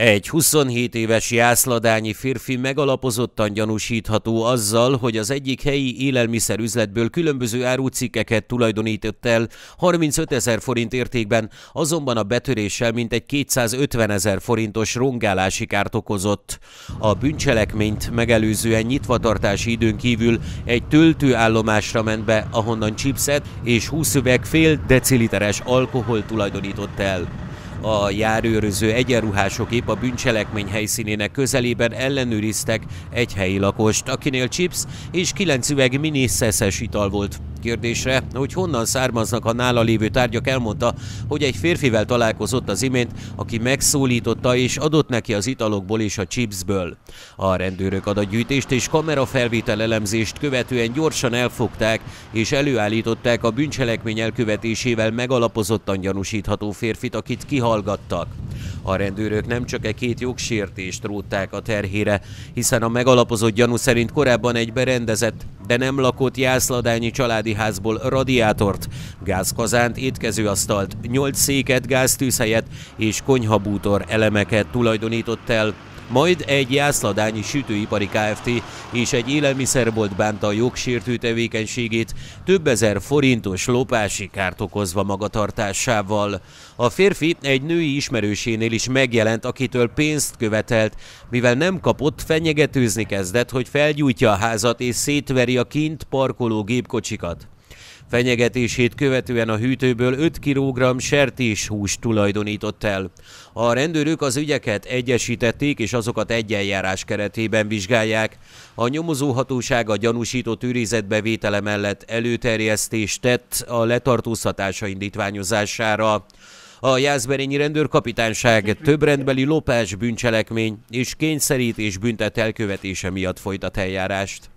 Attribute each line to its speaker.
Speaker 1: Egy 27 éves jászladányi férfi megalapozottan gyanúsítható azzal, hogy az egyik helyi élelmiszerüzletből különböző árucikkeket tulajdonított el 35 ezer forint értékben, azonban a betöréssel mintegy 250 ezer forintos rongálási kárt okozott. A bűncselekményt megelőzően nyitvatartási időn kívül egy töltőállomásra ment be, ahonnan chipset és 20 üveg fél deciliteres alkohol tulajdonított el. A járőröző egyenruhások épp a bűncselekmény helyszínének közelében ellenőriztek egy helyi lakost, akinél chips és kilenc üveg mini szeszes ital volt kérdésre, hogy honnan származnak a nála lévő tárgyak, elmondta, hogy egy férfivel találkozott az imént, aki megszólította és adott neki az italokból és a chipsből. A rendőrök adatgyűjtést és kamerafelvétel elemzést követően gyorsan elfogták és előállították a bűncselekmény elkövetésével megalapozottan gyanúsítható férfit, akit kihallgattak. A rendőrök nem csak egy két jogsértést rótták a terhére, hiszen a megalapozott gyanú szerint korábban egy berendezett de nem lakott Jászladányi családi házból radiátort, gázkazánt, étkezőasztalt, nyolc széket, gáztűzhelyet és konyhabútor elemeket tulajdonított el majd egy Jászladányi Sütőipari Kft. és egy élelmiszerbolt bánta a jogsértő tevékenységét több ezer forintos lopási kárt okozva magatartásával. A férfi egy női ismerősénél is megjelent, akitől pénzt követelt, mivel nem kapott, fenyegetőzni kezdett, hogy felgyújtja a házat és szétveri a kint parkoló gépkocsikat. Fenyegetését követően a hűtőből 5 kg sertéshúst tulajdonított el. A rendőrök az ügyeket egyesítették, és azokat egyenjárás keretében vizsgálják. A nyomozóhatóság a gyanúsított őrizetbevétele mellett előterjesztést tett a letartóztatása indítványozására. A Jászberényi rendőrkapitányság több rendbeli lopás, bűncselekmény és kényszerítés büntet elkövetése miatt folytat eljárást.